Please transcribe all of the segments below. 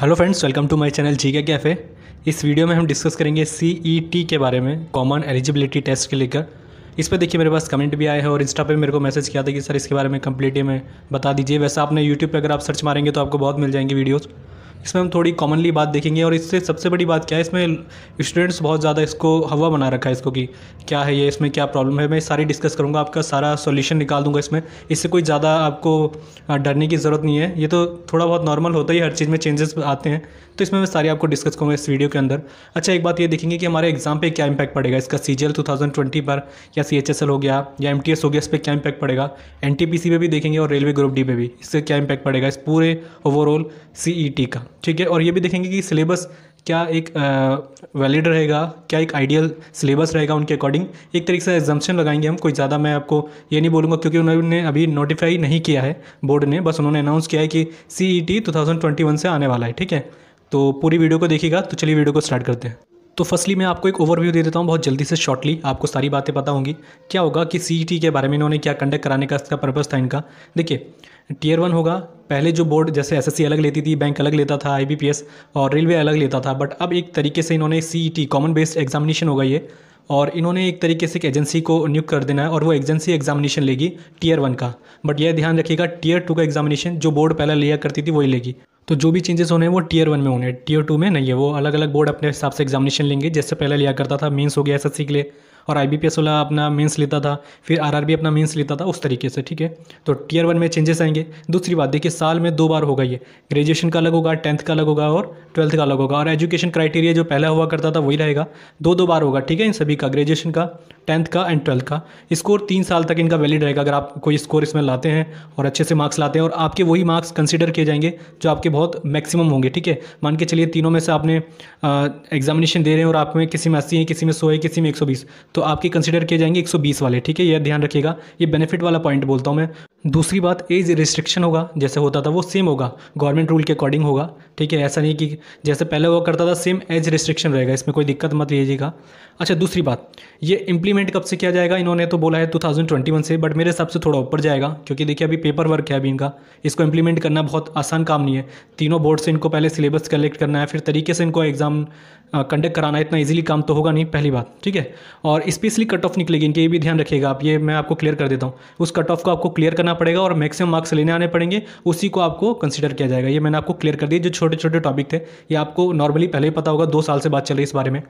hello friends welcome to my channel G K cafe इस video में हम discuss करेंगे सी ई टी के बारे में कॉमन एलिजिबिलिटी टेस्ट के लेकर इस पर देखिए मेरे पास कमेंट भी आए हैं और इंस्टा पे मेरे को मैसेज किया था कि सर इसके बारे में कम्प्लीटली में बता दीजिए वैसे आपने यूट्यूब पर अगर आप सर्च मारेंगे तो आपको बहुत मिल जाएंगे वीडियोज़ इसमें हम थोड़ी कॉमनली बात देखेंगे और इससे सबसे बड़ी बात क्या है इसमें स्टूडेंट्स बहुत ज़्यादा इसको हवा बना रखा है इसको कि क्या है ये इसमें क्या प्रॉब्लम है मैं सारी डिस्कस करूँगा आपका सारा सोल्यूशन निकाल दूंगा इसमें इससे कोई ज़्यादा आपको डरने की ज़रूरत नहीं है ये तो थोड़ा बहुत नॉर्मल होता ही हर चीज़ में चेंजेस आते हैं तो इसमें मैं सारी आपको डिस्कस करूँगा इस वीडियो के अंदर अच्छा एक बात ये देखेंगे कि हमारे एग्जाम पे क्या इम्पैक्ट पड़ेगा इसका C G L two thousand twenty पर या सी एच एस एल हो गया या एम टी एस हो गया इस पर क्या इम्पैक्ट पड़ेगा एन टी पी सी भी देखेंगे और रेलवे ग्रुप डी पे भी इससे क्या इम्पैक्ट पड़ेगा इस पूरे ओवरऑल सी ई टी का ठीक है और ये भी देखेंगे कि सिलेबस क्या एक वैलिड रहेगा क्या एक आइडियल सिलेबस रहेगा उनके अकॉर्डिंग एक तरीके से एग्जाम्पन लगाएंगे हम कोई ज़्यादा मैं आपको ये नहीं बोलूँगा क्योंकि उन्होंने अभी नोटिफाई नहीं किया है बोर्ड ने बस उन्होंने अनाउंस किया है कि C E T two thousand twenty one से आने वाला है ठीक है तो पूरी वीडियो को देखिएगा तो चलिए वीडियो को स्टार्ट करते हैं तो फर्स्टली मैं आपको एक ओवरव्यू दे देता हूँ बहुत जल्दी से शॉर्टली आपको सारी बातें पता होंगी क्या होगा कि सी e के बारे में इन्होंने क्या कंडक्ट कराने का इसका पर्पज़ था इनका देखिए टीयर वन होगा पहले जो बोर्ड जैसे एसएससी अलग लेती थी बैंक अलग लेता था आईबीपीएस और रेलवे अलग लेता था बट अब एक तरीके से इन्होंने सी कॉमन बेस्ड एग्जामिनेशन होगा ये और इन्होंने एक तरीके से एक एजेंसी को नियुक्त कर देना है और वो एजेंसी एग्जामिनेशन लेगी टीयर वन का बट यह ध्यान रखिएगा टीयर टू का एग्जामिनेशन जो बोर्ड पहले लिया करती थी वही लेगी तो जो भी चेंजेस होने हैं वो टीयर वन में होने हैं टीयर टू में नहीं है वो अलग अलग बोर्ड अपने हिसाब से एग्जामिनेशन लेंगे जैसे पहले लिया करता था मेंस हो गया एसएससी के लिए और आई बी वाला अपना मेंस लेता था फिर आर अपना मेंस लेता था उस तरीके से ठीक है तो टीयर वन में चेंजेस आएंगे दूसरी बात देखिए साल में दो बार होगा ये ग्रेजुएशन का अलग होगा टेंथ का अलग होगा और ट्वेल्थ का अलग होगा और एजुकेशन क्राइटेरिया जो पहला हुआ करता था वही रहेगा दो दो बार होगा ठीक है इन सभी का ग्रेजुएशन का टेंथ का एंड ट्वेल्थ का स्कोर तीन साल तक इनका वैलिड रहेगा अगर आप कोई स्कोर इसमें लाते हैं और अच्छे से मार्क्स लाते हैं और आपके वही मार्क्स कंसिडर किए जाएंगे जो आपके बहुत मैक्सिमम होंगे ठीक है मान के चलिए तीनों में से आपने एग्जामिनेशन दे रहे हैं और आप में किसी में अस्सी है किसी में सौ है किसी में एक सौ तो तो आपके कंसिडर किए जाएंगे 120 वाले ठीक है यह ध्यान रखिएगा ये बेनिफिट वाला पॉइंट बोलता हूँ मैं दूसरी बात एज रिस्ट्रिक्शन होगा जैसे होता था वो सेम होगा गवर्नमेंट रूल के अकॉर्डिंग होगा ठीक है ऐसा नहीं कि जैसे पहले हुआ करता था सेम एज रिस्ट्रिक्शन रहेगा इसमें कोई दिक्कत मत लीजिएगा अच्छा दूसरी बात ये इंप्लीमेंट कब से किया जाएगा इन्होंने तो बोला है टू थाउजेंड ट्वेंटी वन से बट मेरे हिसाब से थोड़ा ऊपर जाएगा क्योंकि देखिए अभी पेपर वर्क है अभी इनका इसको इंप्लीमेंट करना बहुत आसान काम नहीं है तीनों बोर्ड से इनको पहले सिलेबस कलेक्ट करना है फिर तरीके से इनको एग्ज़ाम कंडक्ट कराना है इतना ईजिली काम तो होगा नहीं पहली बात ठीक है और स्पेशली कट ऑफ निकलेगी इनके ये भी ध्यान रखिएगा आप ये मैं आपको क्लियर कर देता हूँ उस कट ऑफ को आपको क्लियर करना पड़ेगा और मैक्सिमम मार्क्स लेने आने पड़ेंगे उसी को आपको कंसिडर किया जाएगा ये मैंने आपको क्लियर कर दिया जो छोटे छोटे टॉपिक थे ये आपको नॉर्मली पहले ही पता होगा दो साल से बात चल रही है इस बारे में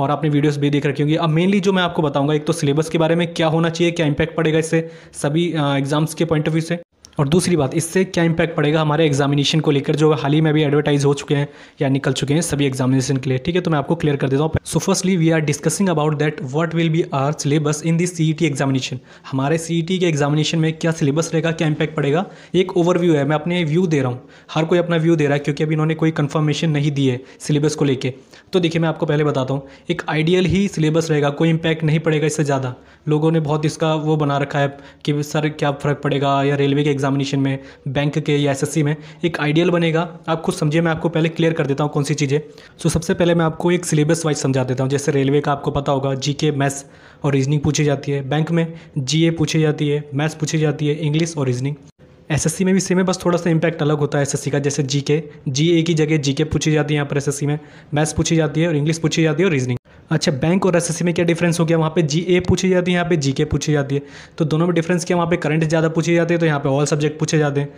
और आपने वीडियोस भी देख रखी होंगी अब मेनली जो मैं आपको बताऊंगा एक तो सिलेबस के बारे में क्या होना चाहिए क्या इंपैक्ट पड़ेगा इससे सभी एग्जाम्स के पॉइंट ऑफ व्यू से और दूसरी बात इससे क्या इम्पैक्ट पड़ेगा हमारे एग्जामिनेशन को लेकर जो हाल ही में भी एडवर्टाइज हो चुके हैं या निकल चुके हैं सभी एग्जामिनेशन के लिए ठीक है तो मैं आपको क्लियर कर देता हूँ so firstly we are discussing about that what will be our syllabus in this C examination हमारे सी e के एग्जामिनेशन में क्या सिलेबस रहेगा क्या इम्पैक्ट पड़ेगा एक ओवरव्यू है मैं अपने व्यू दे रहा हूँ हर कोई अपना व्यू दे रहा है क्योंकि अभी इन्होंने कोई कन्फर्मेशन नहीं दी है सिलेबस को लेकर तो देखिए मैं आपको पहले बताता हूँ एक आइडियल ही सिलेबस रहेगा कोई इम्पैक्ट नहीं पड़ेगा इससे ज़्यादा लोगों ने बहुत इसका वो बना रखा है कि सर क्या फ़र्क पड़ेगा या रेलवे के एग्जाम एग्जामिनेशन में बैंक के या एस में एक आइडियल बनेगा आप खुद समझिए मैं आपको पहले क्लियर कर देता हूँ कौन सी चीज़ें सो so, सबसे पहले मैं आपको एक सिलेबस वाइज समझा देता हूँ जैसे रेलवे का आपको पता होगा जी के मैथ्स और रीजनिंग पूछी जाती है बैंक में जी पूछी जाती है मैथ्स पूछी जाती है इंग्लिश और रीजनिंग एस में भी सेम है बस थोड़ा सा इंपैक्ट अलग होता है एस का जैसे जी के की जगह जीके पूछी जाती है यहाँ पर एस में मैथ्स पूछी जाती है और इंग्लिश पूछी जाती है और रीजनिंग अच्छा बैंक और एस में क्या डिफरेंस हो गया वहाँ पे जी ए पूछी जाती है यहाँ पे जी के पूछी जाती है तो दोनों में डिफरेंस क्या वहाँ पे करंट ज़्यादा पूछी जाती है तो यहाँ पे ऑल सब्जेक्ट पूछे जाते हैं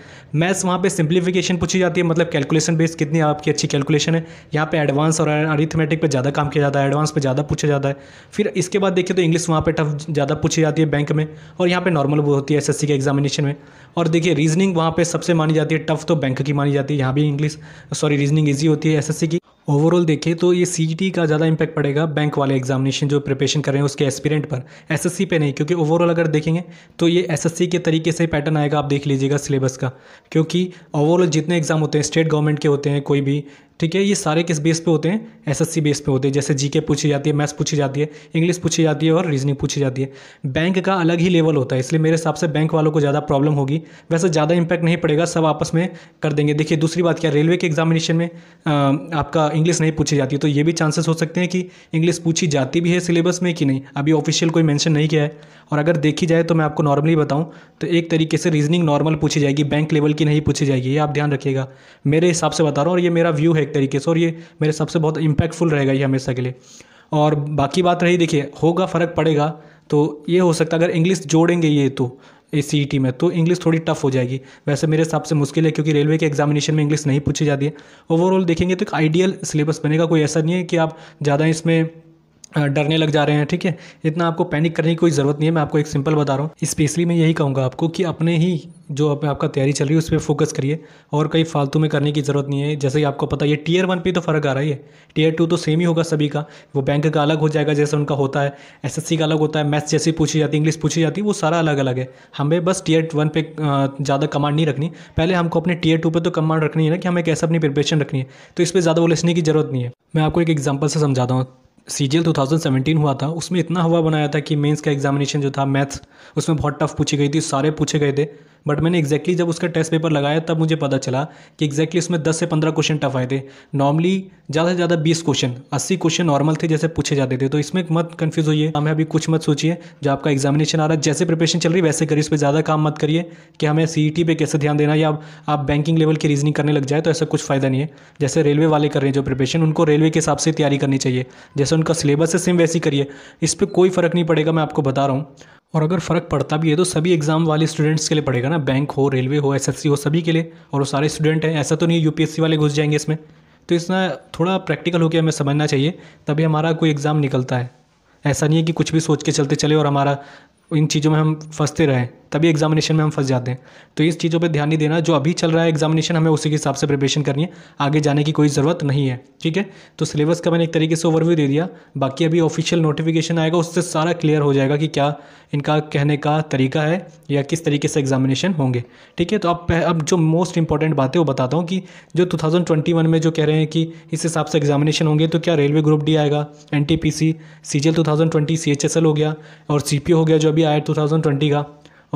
मैथ्स वहाँ पे सिंप्लीफिकेशन पूछी जाती है मतलब कैलकुलेशन बेस्ड कितनी आपकी अच्छी कैलकुलेशन है यहाँ पे एडवांस और अरिथमेटिक पर ज़्यादा काम किया जाता है एडवांस पर ज़्यादा पूछा जाता है फिर इसके बाद देखिए तो इंग्लिश वहाँ पर टफ ज़्यादा पूछी जाती है बैंक में और यहाँ पर नॉर्मल वो होती है एस के एग्जामिनेशन में और देखिए रीजनिंग वहाँ पर सबसे मानी जाती है टफ तो बैंक की मानी जाती है यहाँ भी इंग्लिश सॉरी रीजनिंग ईजी होती है एस की ओवरऑल देखें तो ये सी का ज़्यादा इम्पैक्ट पड़ेगा बैंक वाले एग्जामिनेशन जो प्रिपरेशन कर रहे हैं उसके एस्पिरेंट पर एसएससी पे नहीं क्योंकि ओवरऑल अगर देखेंगे तो ये एसएससी के तरीके से पैटर्न आएगा आप देख लीजिएगा सिलेबस का क्योंकि ओवरऑल जितने एग्ज़ाम होते हैं स्टेट गवर्नमेंट के होते हैं कोई भी ठीक है ये सारे किस बेस पे होते हैं एसएससी बेस पे होते हैं जैसे जीके पूछी जाती है मैथ्स पूछी जाती है इंग्लिश पूछी जाती है और रीजनिंग पूछी जाती है बैंक का अलग ही लेवल होता है इसलिए मेरे हिसाब से बैंक वालों को ज़्यादा प्रॉब्लम होगी वैसे ज़्यादा इंपैक्ट नहीं पड़ेगा सब आपस में कर देंगे देखिए दूसरी बात क्या रेलवे के एग्जामिनेशन में आपका इंग्लिश नहीं पूछी जाती तो ये भी चांसेस हो सकते हैं कि इंग्लिश पूछी जाती भी है सिलेबस में कि नहीं अभी ऑफिशियल कोई मैंशन नहीं किया है और अगर देखी जाए तो मैं आपको नॉर्मली बताऊँ तो एक तरीके से रीजनिंग नॉर्मल पूछी जाएगी बैंक लेवल की नहीं पूछी जाएगी ये आप ध्यान रखिएगा मेरे हिसाब से बता रहा हूँ और ये मेरा व्यू है तरीके से और ये मेरे सबसे बहुत इम्पैक्टफुल रहेगा ये हमेशा के लिए और बाकी बात रही देखिए होगा फ़र्क पड़ेगा तो ये हो सकता है अगर इंग्लिश जोड़ेंगे ये तो ए सी टी में तो इंग्लिश थोड़ी टफ हो जाएगी वैसे मेरे हिसाब से मुश्किल है क्योंकि रेलवे के एग्जामिनेशन में इंग्लिश नहीं पूछी जाती है ओवरऑल देखेंगे तो एक आइडियल सिलेबस बनेगा कोई ऐसा नहीं है कि आप ज़्यादा इसमें डरने लग जा रहे हैं ठीक है इतना आपको पैनिक करने की कोई ज़रूरत नहीं है मैं आपको एक सिंपल बता रहा हूँ स्पेशली मैं यही कहूँगा आपको कि अपने ही जो अपने आपका तैयारी चल रही है उस पर फोकस करिए और कहीं फालतू में करने की ज़रूरत नहीं है जैसे ही आपको पता है टीयर वन पे तो फ़र्क आ रहा है टीयर टू तो सेम ही होगा सभी का वो बैंक का अलग हो जाएगा जैसे उनका होता है एस का अलग होता है मैथ्स जैसी पूछी जाती है इंग्लिश पूछी जाती है वो सारा अलग अलग है हमें बस टीयर वन पे ज़्यादा कमांड नहीं रखनी पहले हमको अपने टीयर टू पर तो कमांड रखनी है ना कि हमें कैसे अपनी प्रिपरेशन रखनी है तो इस पर ज़्यादा वो लिसने की ज़रूरत नहीं है मैं आपको एक एग्जाम्पल से समझाता हूँ C G L two thousand seventeen हुआ था उसमें इतना हवा बनाया था कि मेंस का एग्जामिनेशन जो था मैथ्स उसमें बहुत टफ पूछी गई थी सारे पूछे गए थे बट मैंने एक्जैक्टली जब उसका टेस्ट पेपर लगाया तब मुझे पता चला कि एक्जैक्टली उसमें दस से पंद्रह क्वेश्चन टफ आए थे नॉर्मली ज़्यादा से ज़्यादा बीस क्वेश्चन अस्सी क्वेश्चन नॉर्मल थे जैसे पूछे जाते थे तो इसमें मत कन्फ्यूज़ होइए हमें अभी कुछ मत सोचिए जो आपका एग्जामिनेशन आ रहा है जैसे प्रिपरेशन चल रही वैसे करिए उस पर ज़्यादा काम मत करिए कि हमें सी ई टी कैसे ध्यान देना या आप, आप बैंकिंग लेवल की रीजनिंग करने लग जाए तो ऐसा कुछ फ़ायदा नहीं है जैसे रेलवे वाले कर रहे हैं जो प्रिपरेशन उनको रेलवे के हिसाब से तैयारी करनी चाहिए जैसे जैसे उनका सिलेबस है सेम वैसी करिए इस पर कोई फ़र्क नहीं पड़ेगा मैं आपको बता रहा हूँ और अगर फ़र्क पड़ता भी है तो सभी एग्ज़ाम वाले स्टूडेंट्स के लिए पड़ेगा ना बैंक हो रेलवे हो एसएससी हो सभी के लिए और वो सारे स्टूडेंट हैं ऐसा तो नहीं यूपीएससी वाले घुस जाएंगे इसमें तो इसमें थोड़ा प्रैक्टिकल होकर हमें समझना चाहिए तभी हमारा कोई एग्ज़ाम निकलता है ऐसा नहीं है कि कुछ भी सोच के चलते चले और हमारा इन चीज़ों में हम फंसते रहें तभी एग्जामिनेशन में हम फंस जाते हैं तो इस चीज़ों पे ध्यान नहीं देना जो अभी चल रहा है एग्जामिनेशन हमें उसी के हिसाब से प्रिपरेशन करनी है आगे जाने की कोई ज़रूरत नहीं है ठीक है तो सिलेबस का मैंने एक तरीके से ओवरव्यू दे दिया बाकी अभी ऑफिशियल नोटिफिकेशन आएगा उससे सारा क्लियर हो जाएगा कि क्या इनका कहने का तरीका है या किस तरीके से एग्जामिनेशन होंगे ठीक है तो अब अब जो मोस्ट इंपॉर्टेंट बात है वो बताता हूँ कि जो टू में जो कह रहे हैं कि इस हिसाब से एग्जामिनेशन होंगे तो क्या रेलवे ग्रुप डी आएगा N T P C C G L two thousand twenty C H S L हो गया और सी पी हो गया जो अभी भी आया टू थाउजेंड ट्वेंटी का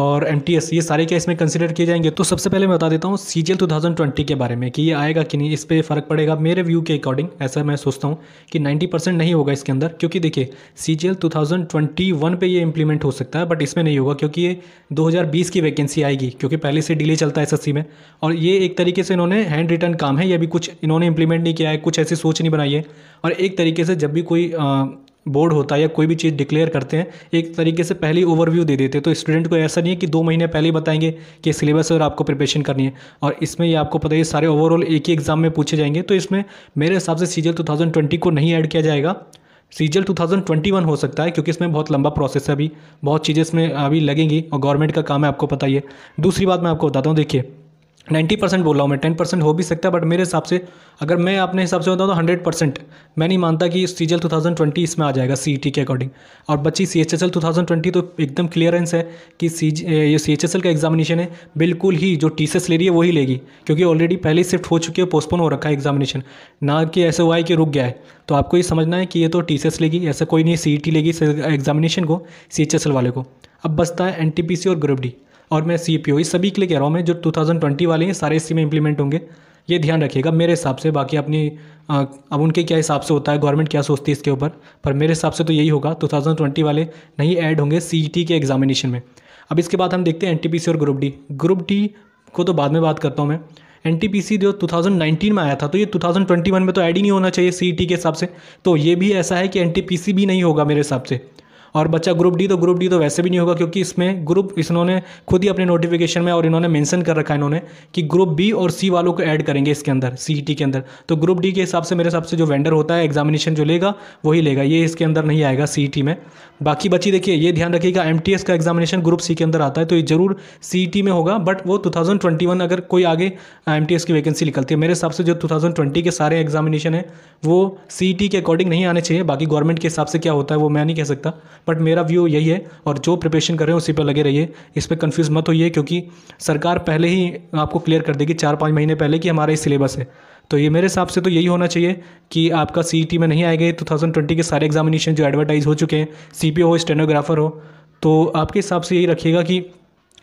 और एम टी एस ये सारे क्या इसमें कंसिडर किए जाएंगे तो सबसे पहले मैं बता देता हूँ C G L two thousand twenty के बारे में कि ये आएगा कि नहीं इस पर फ़र्क पड़ेगा मेरे व्यू के अकॉर्डिंग ऐसा मैं सोचता हूँ कि नाइन्टी परसेंट नहीं होगा इसके अंदर क्योंकि देखिए C G L two thousand twenty one पर ये इंप्लीमेंट हो सकता है बट इसमें नहीं होगा क्योंकि ये दो हज़ार बीस की वैकेंसी आएगी क्योंकि पहले से डिले चलता है एस एस सी में और ये एक तरीके से इन्होंने हैंड रिटर्न काम है ये भी कुछ इन्होंने इंप्लीमेंट नहीं किया है कुछ ऐसी सोच नहीं बनाई है और एक तरीके से जब भी कोई बोर्ड होता है या कोई भी चीज़ डिक्लेयर करते हैं एक तरीके से पहले ओवरव्यू दे देते हैं तो स्टूडेंट को ऐसा नहीं है कि दो महीने पहले ही बताएंगे कि सिलेबस और आपको प्रिपरेशन करनी है और इसमें ये आपको पता है सारे ओवरऑल एक ही एग्ज़ाम में पूछे जाएंगे तो इसमें मेरे हिसाब से सीजल टू को नहीं ऐड किया जाएगा सीजल टू हो सकता है क्योंकि इसमें बहुत लंबा प्रोसेस है अभी बहुत चीज़ें इसमें अभी लगेंगी और गवर्नमेंट का काम है आपको पता ही है दूसरी बात मैं आपको बताता हूँ देखिए नाइन्टी परसेंट बोल रहा हूँ मैं टेन परसेंट हो भी सकता है बट मेरे हिसाब से अगर मैं अपने हिसाब से बताऊँ तो हंड्रेड परसेंट मैं नहीं मानता कि सी जल टू थाउजेंड ट्वेंटी इसमें आ जाएगा सी टी e के अकॉर्डिंग और बच्ची C H S L two thousand twenty तो एकदम क्लियरेंस है कि सी ये सी एच एस एल का एग्जामिनेशन है बिल्कुल ही जो टी सी एस ले रही है वही लेगी क्योंकि ऑलरेडी पहले शिफ्ट हो चुकी है पोस्टपोन हो रखा है एग्जामिनेशन ना कि ऐसे हुआ है कि रुक गया है तो आपको ये समझना है कि ये तो टी सी एस लेगी ऐसा कोई नहीं सी ई टी लेगी एग्जामिनेशन को सी एच एस एल वाले को अब बसता है एन टी पी सी और ग्रुप डी और मैं सी पी ओ इस सभी के लिए कह रहा हूँ मैं जो टू थाउजेंड ट्वेंटी वाले हैं सारे इसी में इंप्लीमेंट होंगे ये ध्यान रखिएगा मेरे हिसाब से बाकी अपनी अब उनके क्या हिसाब से होता है गवर्नमेंट क्या सोचती है इसके ऊपर पर मेरे हिसाब से तो यही होगा टू थाउजेंड ट्वेंटी वाले नहीं ऐड होंगे सी e के एग्जामिनेशन में अब इसके बाद हम देखते हैं एन और ग्रुप डी ग्रुप डी को तो बाद में बात करता हूँ मैं एन जो नाइनटीन में आया था तो ये वन में तो ऐड ही नहीं होना चाहिए सी e के हिसाब से तो ये भी ऐसा है कि एन भी नहीं होगा मेरे हिसाब से और बच्चा ग्रुप डी तो ग्रुप डी तो वैसे भी नहीं होगा क्योंकि इसमें ग्रुप इन्होंने खुद ही अपने नोटिफिकेशन में और इन्होंने मेंशन कर रखा है इन्होंने कि ग्रुप बी और सी वालों को ऐड करेंगे इसके अंदर सी e के अंदर तो ग्रुप डी के हिसाब से मेरे हिसाब से जो वेंडर होता है एग्जामिनेशन जो लेगा वही लेगा ये इसके अंदर नहीं आएगा सी e में बाकी बच्ची देखिए ये ध्यान रखिएगा एम का एग्जामिनेशन ग्रुप सी के अंदर आता है तो ये जरूर सी e में होगा बट वो टू अगर कोई आगे एम की वैकेंसी निकलती है मेरे हिसाब से जो टू के सारे एग्जामिनेशन है वो सी के अकॉर्डिंग नहीं आने चाहिए बाकी गवर्नमेंट के हिसाब से क्या होता है वो मैं नहीं कह सकता बट मेरा व्यू यही है और जो प्रिपरेशन कर रहे हो उसी पर लगे रहिए इस पर कन्फ्यूज़ मत होइए क्योंकि सरकार पहले ही आपको क्लियर कर देगी चार पाँच महीने पहले कि हमारा ये सिलेबस है तो ये मेरे हिसाब से तो यही होना चाहिए कि आपका सी में नहीं आएगा टू थाउजेंड ट्वेंटी के सारे एग्जामिनेशन जो एडवर्टाइज़ हो चुके हैं सी हो स्टेनोग्राफर हो तो आपके हिसाब से यही रखिएगा कि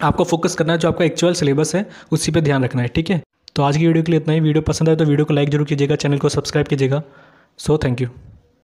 आपको फोकस करना है जो आपका एक्चुअल सिलेबस है उसी पर ध्यान रखना है ठीक है तो आज की वीडियो के लिए इतना ही वीडियो पसंद आए तो वीडियो को लाइक जरूर कीजिएगा चैनल को सब्सक्राइब कीजिएगा सो थैंक यू